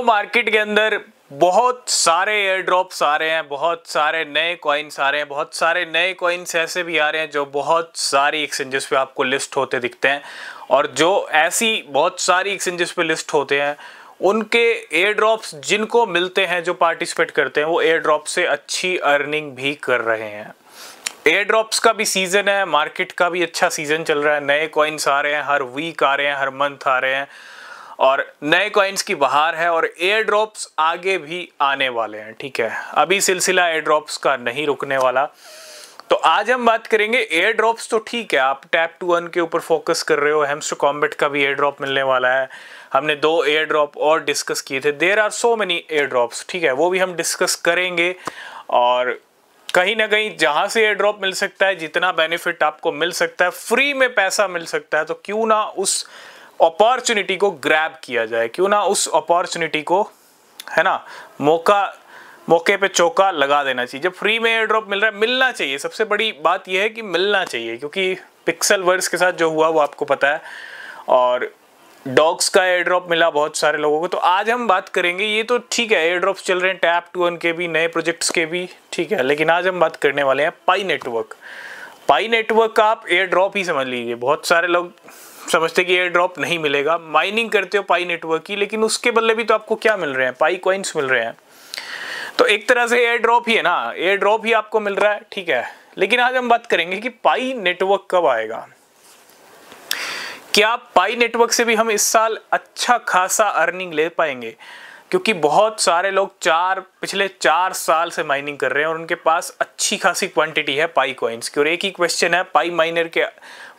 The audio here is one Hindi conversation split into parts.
दोस्तों मार्केट के अंदर बहुत सारे एयर ड्रॉप्स आ रहे हैं बहुत सारे नए कॉइन्स आ रहे हैं बहुत सारे नए कॉइन्स ऐसे भी आ रहे हैं जो बहुत सारी एक्सचेंजेस पे आपको लिस्ट होते दिखते हैं और जो ऐसी बहुत सारी एक्सचेंजेस पे लिस्ट होते हैं उनके एयर ड्रॉप्स जिनको मिलते हैं जो पार्टिसिपेट करते हैं वो एयर ड्रॉप से अच्छी अर्निंग भी कर रहे हैं एयर ड्रॉप्स का भी सीज़न है मार्केट का भी अच्छा सीज़न चल रहा है नए कॉइन्स आ रहे हैं हर वीक आ रहे हैं हर मंथ आ रहे हैं और नए कॉइन्स की बहार है और एयर ड्रॉप्स आगे भी आने वाले हैं ठीक है अभी सिलसिला एयर ड्रॉप्स का नहीं रुकने वाला तो आज हम बात करेंगे एयर ड्रॉप्स तो ठीक है आप टैप टू वन के ऊपर फोकस कर रहे हो टू कॉम्बेट का भी एयर ड्रॉप मिलने वाला है हमने दो एयर ड्रॉप और डिस्कस किए थे there are so many air drops ठीक है वो भी हम डिस्कस करेंगे और कहीं ना कहीं जहाँ से एयर ड्रॉप मिल सकता है जितना बेनिफिट आपको मिल सकता है फ्री में पैसा मिल सकता है तो क्यों ना उस अपॉर्चुनिटी को ग्रैब किया जाए क्यों ना उस अपॉर्चुनिटी को है ना मौका मौके पे चौका लगा देना चाहिए जब फ्री में एयर ड्रॉप मिल रहा है मिलना चाहिए सबसे बड़ी बात यह है कि मिलना चाहिए क्योंकि पिक्सल वर्ड्स के साथ जो हुआ वो आपको पता है और डॉग्स का एयर ड्रॉप मिला बहुत सारे लोगों को तो आज हम बात करेंगे ये तो ठीक है एयर ड्रॉप चल रहे हैं टैप टू वन के भी नए प्रोजेक्ट्स के भी ठीक है लेकिन आज हम बात करने वाले हैं पाई नेटवर्क पाई नेटवर्क का आप एयर ड्रॉप ही समझ लीजिए बहुत सारे लोग समझते कि एयर ड्रॉप नहीं मिलेगा माइनिंग करते हो पाई नेटवर्क की लेकिन उसके बदले भी तो आपको क्या मिल रहे हैं पाई कॉइन्स मिल रहे हैं तो एक तरह से एयर ड्रॉप ही है ना एयर ड्रॉप ही आपको मिल रहा है ठीक है लेकिन आज हम बात करेंगे कि पाई नेटवर्क कब आएगा क्या पाई नेटवर्क से भी हम इस साल अच्छा खासा अर्निंग ले पाएंगे क्योंकि बहुत सारे लोग चार पिछले चार साल से माइनिंग कर रहे हैं और उनके पास अच्छी खासी क्वांटिटी है पाई कॉइन्स की और एक ही क्वेश्चन है पाई माइनर के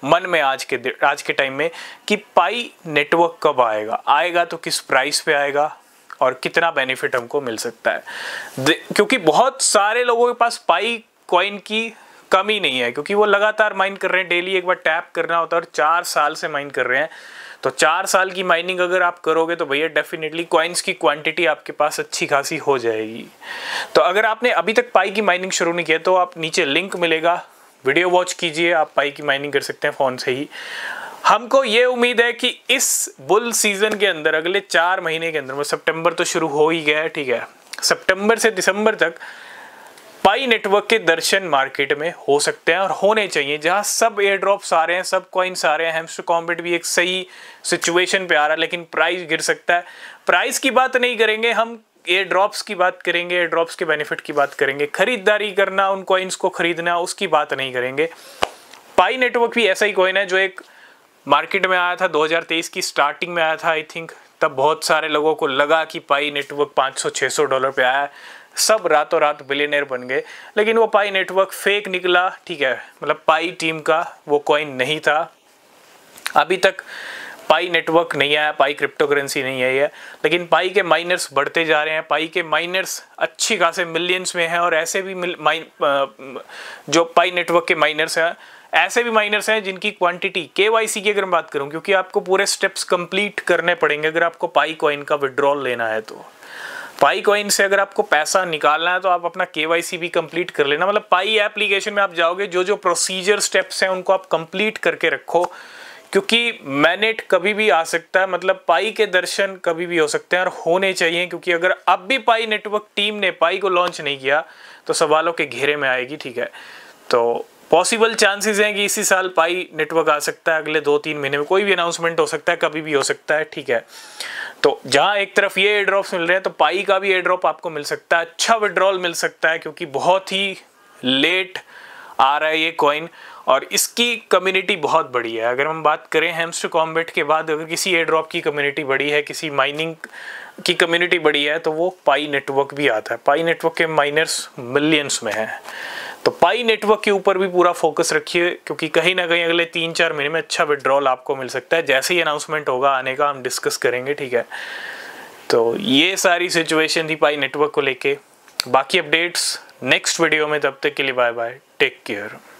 मन में आज के आज के टाइम में कि पाई नेटवर्क कब आएगा आएगा तो किस प्राइस पे आएगा और कितना बेनिफिट हमको मिल सकता है क्योंकि बहुत सारे लोगों के पास पाई कॉइन की कमी नहीं है क्योंकि वो लगातार माइन कर रहे हैं डेली एक बार टैप करना होता है और चार साल से माइन कर रहे हैं तो चार साल की माइनिंग अगर आप करोगे तो भैया डेफिनेटली कॉइन्स की क्वांटिटी आपके पास अच्छी खासी हो जाएगी तो अगर आपने अभी तक पाई की माइनिंग शुरू नहीं किया तो आप नीचे लिंक मिलेगा वीडियो वॉच कीजिए आप पाई की माइनिंग कर सकते हैं फ़ोन से ही हमको ये उम्मीद है कि इस बुल सीज़न के अंदर अगले चार महीने के अंदर वो सितंबर तो शुरू हो ही गया है ठीक है सितंबर से दिसंबर तक पाई नेटवर्क के दर्शन मार्केट में हो सकते हैं और होने चाहिए जहां सब एयर ड्रॉप्स आ रहे हैं सब कॉइन्स आ रहे हैं हेम्स कॉम्बेट भी एक सही सिचुएशन पे आ रहा है लेकिन प्राइस गिर सकता है प्राइस की बात नहीं करेंगे हम एयर ड्रॉप्स की बात करेंगे एयर ड्रॉप्स के बेनिफिट की बात करेंगे खरीदारी करना उन कॉइन्स को खरीदना उसकी बात नहीं करेंगे पाई नेटवर्क भी ऐसा ही कॉइन है जो एक मार्केट में आया था 2023 की स्टार्टिंग में आया था आई थिंक तब बहुत सारे लोगों को लगा कि पाई नेटवर्क 500-600 डॉलर पे आया सब रातों रात बिलेनियर बन गए लेकिन वो पाई नेटवर्क फेक निकला ठीक है मतलब पाई टीम का वो कॉइन नहीं था अभी तक पाई नेटवर्क नहीं आया पाई क्रिप्टो करेंसी नहीं आई है लेकिन पाई के माइनर्स बढ़ते जा रहे हैं पाई के माइनर्स अच्छी खासे मिलियंस में हैं और ऐसे भी माइन जो पाई नेटवर्क के माइनर्स हैं ऐसे भी माइनर्स हैं जिनकी क्वांटिटी के वाई सी की अगर मैं बात करूं क्योंकि आपको पूरे स्टेप्स कंप्लीट करने पड़ेंगे अगर आपको पाई कॉइन का विड्रॉल लेना है तो पाई कॉइन से अगर आपको पैसा निकालना है तो आप अपना के भी कंप्लीट कर लेना मतलब पाई एप्लीकेशन में आप जाओगे जो जो प्रोसीजर स्टेप्स हैं उनको आप कंप्लीट करके रखो क्योंकि मैनेट कभी भी आ सकता है मतलब पाई के दर्शन कभी भी हो सकते हैं और होने चाहिए क्योंकि अगर अब भी पाई नेटवर्क टीम ने पाई को लॉन्च नहीं किया तो सवालों के घेरे में आएगी ठीक है तो पॉसिबल चांसेस हैं कि इसी साल पाई नेटवर्क आ सकता है अगले दो तीन महीने में कोई भी अनाउंसमेंट हो सकता है कभी भी हो सकता है ठीक है तो जहाँ एक तरफ ये एयर ड्रॉप्स मिल रहे हैं तो पाई का भी एयर ड्रॉप आपको मिल सकता है अच्छा विड्रॉल मिल सकता है क्योंकि बहुत ही लेट आ रहा है ये कॉइन और इसकी कम्युनिटी बहुत बड़ी है अगर हम बात करें हेम्स्टर कॉम्बेट के बाद अगर किसी एयर ड्रॉप की कम्युनिटी बड़ी है किसी माइनिंग की कम्युनिटी बड़ी है तो वो पाई नेटवर्क भी आता है पाई नेटवर्क के माइनर्स मिलियंस में हैं तो पाई नेटवर्क के ऊपर भी पूरा फोकस रखिए क्योंकि कहीं ना कहीं अगले तीन चार महीने में अच्छा विड्रॉल आपको मिल सकता है जैसे ही अनाउंसमेंट होगा आने का हम डिस्कस करेंगे ठीक है तो ये सारी सिचुएशन थी पाई नेटवर्क को लेके बाकी अपडेट्स नेक्स्ट वीडियो में तब तक के लिए बाय बाय टेक केयर